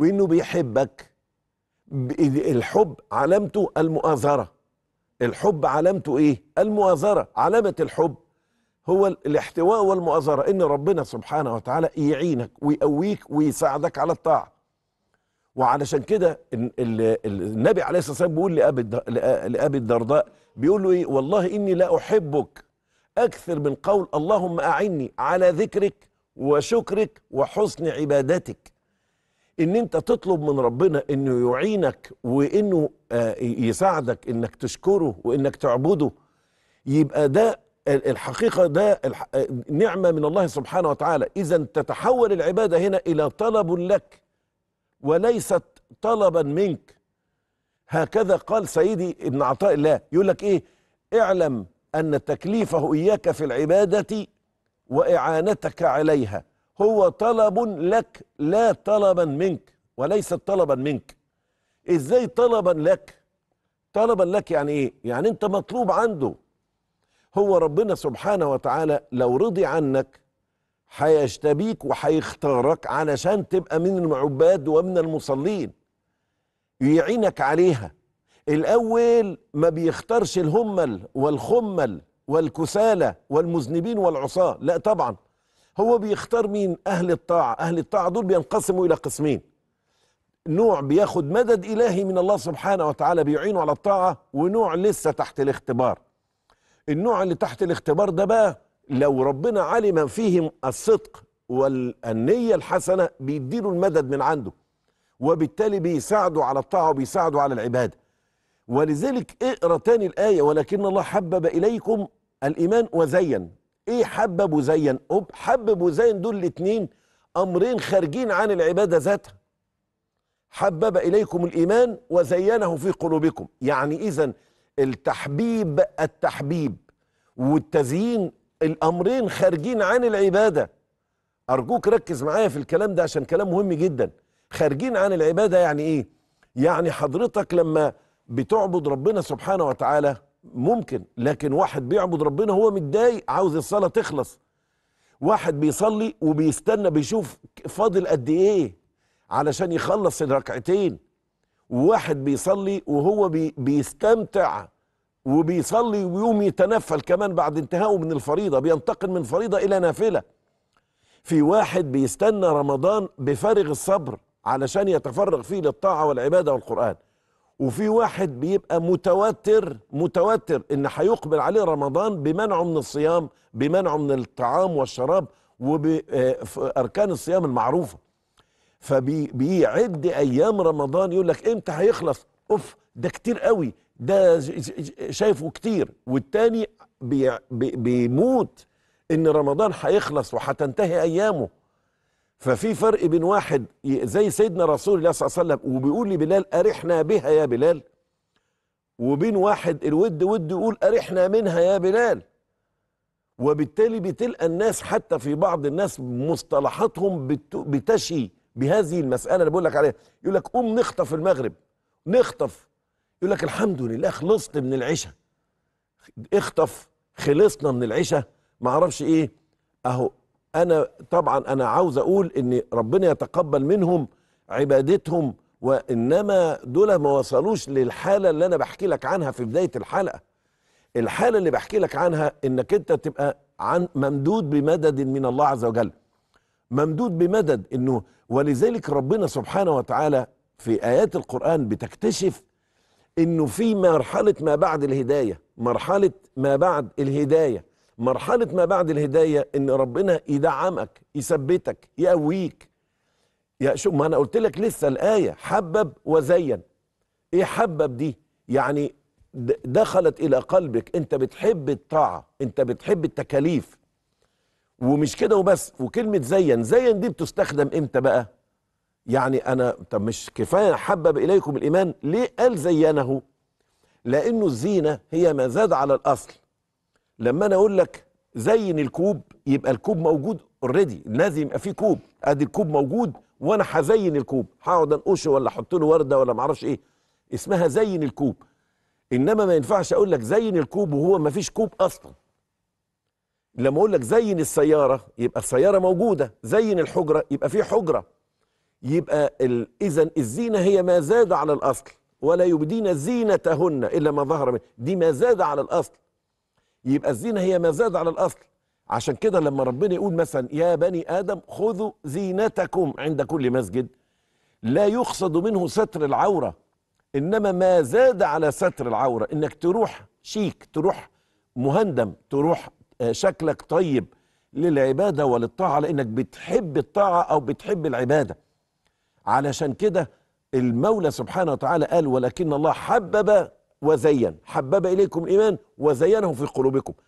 وانه بيحبك الحب علامته المؤازره الحب علامته ايه المؤازره علامه الحب هو الاحتواء والمؤازره ان ربنا سبحانه وتعالى يعينك ويقويك ويساعدك على الطاعه وعلشان كده النبي عليه الصلاه والسلام بيقول لابي الدرداء بيقول له ايه والله اني لا احبك اكثر من قول اللهم اعني على ذكرك وشكرك وحسن عبادتك ان انت تطلب من ربنا انه يعينك وانه آه، يساعدك انك تشكره وانك تعبده يبقى ده الحقيقة ده آه، نعمة من الله سبحانه وتعالى إذا تتحول العبادة هنا إلى طلب لك وليست طلبا منك هكذا قال سيدي ابن عطاء الله يقول لك إيه اعلم أن تكليفه إياك في العبادة وإعانتك عليها هو طلب لك لا طلبا منك وليس طلبا منك ازاي طلبا لك طلبا لك يعني ايه يعني انت مطلوب عنده هو ربنا سبحانه وتعالى لو رضي عنك هيجتبيك وهيختارك علشان تبقى من العباد ومن المصلين يعينك عليها الاول ما بيختارش الهمل والخمل والكسالى والمذنبين والعصاه لا طبعا هو بيختار مين أهل الطاعة أهل الطاعة دول بينقسموا إلى قسمين نوع بياخد مدد إلهي من الله سبحانه وتعالى بيعينه على الطاعة ونوع لسه تحت الاختبار النوع اللي تحت الاختبار ده بقى لو ربنا علم فيهم الصدق والنية الحسنة بيديله المدد من عنده وبالتالي بيساعده على الطاعة وبيساعده على العبادة ولذلك اقرأ تاني الآية ولكن الله حبب إليكم الإيمان وزين ايه حب ابو زين حب ابو زين دول الاثنين امرين خارجين عن العباده ذاتها حبب اليكم الايمان وزينه في قلوبكم يعني اذا التحبيب التحبيب والتزيين الامرين خارجين عن العباده ارجوك ركز معايا في الكلام ده عشان كلام مهم جدا خارجين عن العباده يعني ايه يعني حضرتك لما بتعبد ربنا سبحانه وتعالى ممكن لكن واحد بيعبد ربنا هو متضايق عاوز الصلاة تخلص واحد بيصلي وبيستنى بيشوف فاضل قد ايه علشان يخلص الركعتين وواحد بيصلي وهو بي بيستمتع وبيصلي ويقوم يتنفل كمان بعد انتهائه من الفريضة بينتقل من فريضة إلى نافلة في واحد بيستنى رمضان بفارغ الصبر علشان يتفرغ فيه للطاعة والعبادة والقرآن وفي واحد بيبقى متوتر متوتر ان هيقبل عليه رمضان بمنعه من الصيام بمنعه من الطعام والشراب وباركان آه، الصيام المعروفه فبيعد ايام رمضان يقول لك امتى هيخلص اوف ده كتير قوي ده شايفه كتير والتاني بيموت ان رمضان هيخلص وهتنتهي ايامه ففي فرق بين واحد زي سيدنا رسول الله صلى الله عليه وسلم وبيقول لبلال أرحنا بها يا بلال وبين واحد الود ود يقول أرحنا منها يا بلال وبالتالي بتلقى الناس حتى في بعض الناس مصطلحاتهم بتشي بهذه المسألة اللي بقول لك عليها يقول لك قوم نخطف المغرب نخطف يقول لك الحمد لله خلصت من العشاء اخطف خلصنا من العشاء معرفش ايه اهو انا طبعا انا عاوز اقول ان ربنا يتقبل منهم عبادتهم وانما دول ما وصلوش للحاله اللي انا بحكي لك عنها في بدايه الحلقه الحاله اللي بحكي لك عنها انك انت تبقى عن ممدود بمدد من الله عز وجل ممدود بمدد انه ولذلك ربنا سبحانه وتعالى في ايات القران بتكتشف انه في مرحله ما بعد الهدايه مرحله ما بعد الهدايه مرحلة ما بعد الهداية إن ربنا يدعمك يثبتك يقويك يا شوف ما أنا قلت لك لسه الآية حبب وزين إيه حبب دي؟ يعني دخلت إلى قلبك أنت بتحب الطاعة أنت بتحب التكاليف ومش كده وبس وكلمة زين زين دي بتستخدم إمتى بقى؟ يعني أنا طب مش كفاية حبب إليكم الإيمان ليه قال زينه؟ لأنه الزينة هي ما زاد على الأصل لما انا اقول لك زين الكوب يبقى الكوب موجود اوريدي لازم يبقى فيه كوب ادي الكوب موجود وانا هزين الكوب هقعد انقشه ولا احط له ورده ولا معرفش ايه اسمها زين الكوب انما ما ينفعش اقول لك زين الكوب وهو ما فيش كوب اصلا لما اقول لك زين السياره يبقى السياره موجوده زين الحجره يبقى في حجره يبقى اذا الزينه هي ما زاد على الاصل ولا يبدين زينتهن الا ما ظهر منه دي ما زاد على الاصل يبقى الزينة هي ما زاد على الأصل عشان كده لما ربنا يقول مثلا يا بني آدم خذوا زينتكم عند كل مسجد لا يقصد منه ستر العورة إنما ما زاد على ستر العورة إنك تروح شيك تروح مهندم تروح آه، شكلك طيب للعبادة وللطاعة لأنك بتحب الطاعة أو بتحب العبادة علشان كده المولى سبحانه وتعالى قال ولكن الله حبب وزين حبب إليكم الإيمان وزينه في قلوبكم